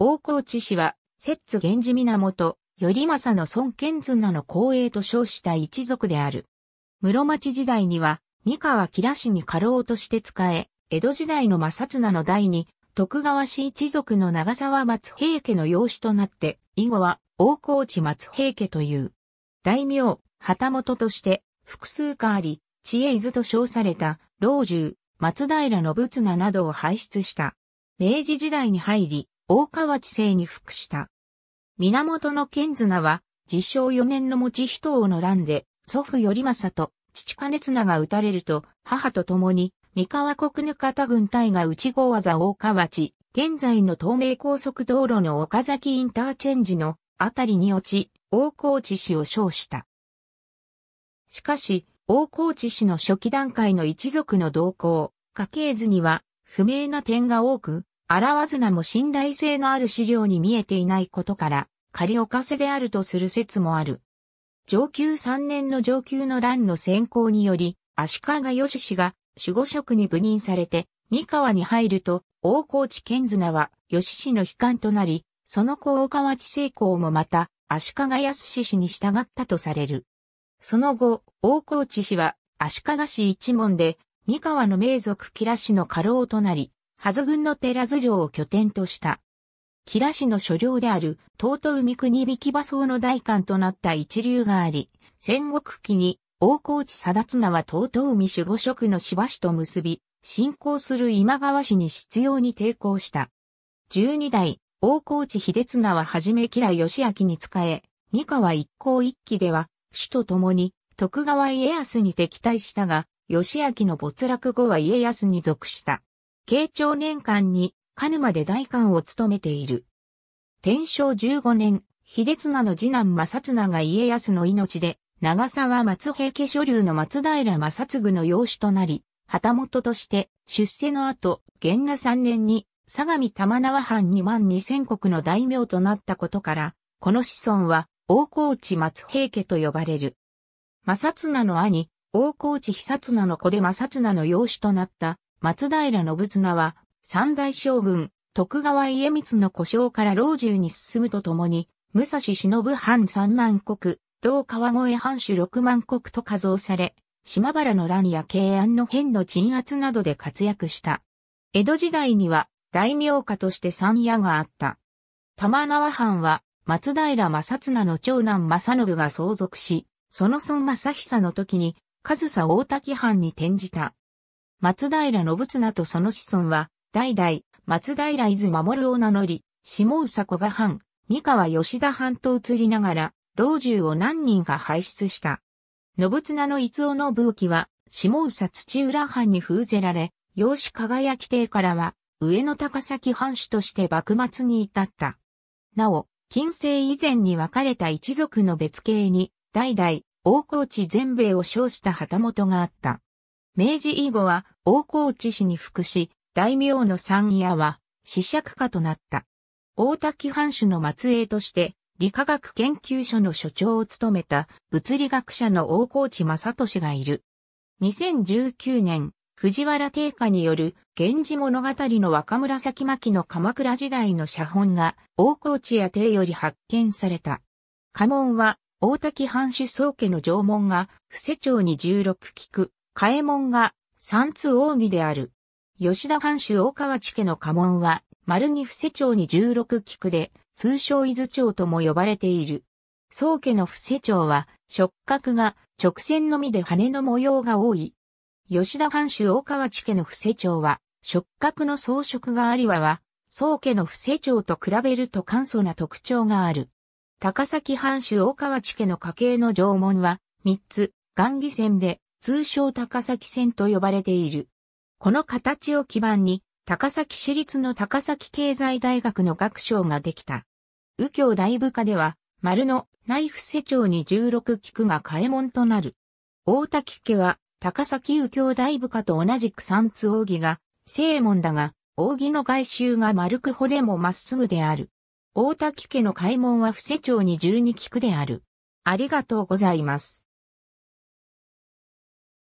大河内氏は、摂津源氏源、頼政の孫権綱の後栄と称した一族である。室町時代には、三河吉良氏に家老として仕え、江戸時代の正綱の代に、徳川氏一族の長沢松平家の養子となって、以後は大河内松平家という。大名、旗本として、複数化あり、知恵伊豆と称された、老中、松平信綱などを輩出した。明治時代に入り、大河内世に服した。源の健綱は、自称4年の持ち人王の乱で、祖父頼政と父兼綱が撃たれると、母と共に、三河国ぬ方軍隊が内郷技大河内、現在の東名高速道路の岡崎インターチェンジのあたりに落ち、大河内氏を称した。しかし、大河内氏の初期段階の一族の動向、家系図には不明な点が多く、表すなも信頼性のある資料に見えていないことから、仮おかせであるとする説もある。上級3年の上級の乱の先行により、足利義氏が守護職に部任されて、三河に入ると、大河内健綱は義氏の悲観となり、その子大河内成功もまた、足利康氏に従ったとされる。その後、大河内氏は足利氏一門で、三河の名族吉良氏の家老となり、ハ軍の寺頭城を拠点とした。吉良氏の所領である、東都海国引馬荘の大官となった一流があり、戦国期に、大河内貞綱は東都海守護職の芝市と結び、進行する今川氏に執拗に抵抗した。十二代、大河内秀綱ははじめ吉良義明に仕え、三河一向一揆では、主と共に、徳川家康に敵対したが、義明の没落後は家康に属した。慶長年間に鹿沼で大官を務めている。天正15年、秀綱の次男正綱が家康の命で、長沢松平家所流の松平正嗣の養子となり、旗本として出世の後、元和3年に相模玉縄藩2万2千国の大名となったことから、この子孫は大河内松平家と呼ばれる。正綱の兄、大河内久綱の子で正綱の養子となった松平信綱は、三大将軍、徳川家光の故障から老中に進むとともに、武蔵忍藩三万国、同川越藩主六万国と加増され、島原の乱や慶安の変の鎮圧などで活躍した。江戸時代には、大名家として三夜があった。玉縄藩は、松平正綱の長男正信が相続し、その孫正久の時に、上総大滝藩に転じた。松平信綱とその子孫は、代々、松平伊豆守を名乗り、下佐小賀藩、三河吉田藩と移りながら、老中を何人か輩出した。信綱の豆尾の武器は、下佐土浦藩に封ぜられ、養子輝き邸からは、上野高崎藩主として幕末に至った。なお、近世以前に分かれた一族の別系に、代々、大河内全米を称した旗本があった。明治以後は大河内氏に服し、大名の三家は、死釈家となった。大滝藩主の末裔として、理化学研究所の所長を務めた物理学者の大河内正俊がいる。2019年、藤原定家による源氏物語の若紫巻の鎌倉時代の写本が大河内や帝より発見された。家紋は大滝藩主宗家の縄文が、布施町に16菊、嘉右衛門が三通義である。吉田藩主大川地家の家紋は、丸に伏せ町に十六菊で、通称伊豆町とも呼ばれている。宗家の伏せ町は、触角が直線のみで羽の模様が多い。吉田藩主大川地家の伏せ町は、触角の装飾がありわは、宗家の伏せ町と比べると簡素な特徴がある。高崎藩主大川地家の家系の縄文は、三つ、雁木線で、通称高崎線と呼ばれている。この形を基盤に、高崎市立の高崎経済大学の学章ができた。右京大部下では、丸の内伏瀬町に16菊が開門となる。大滝家は、高崎右京大部下と同じく三つ扇が、正門だが、扇の外周が丸く骨もまっすぐである。大滝家の開門は伏瀬町に12菊である。ありがとうございます。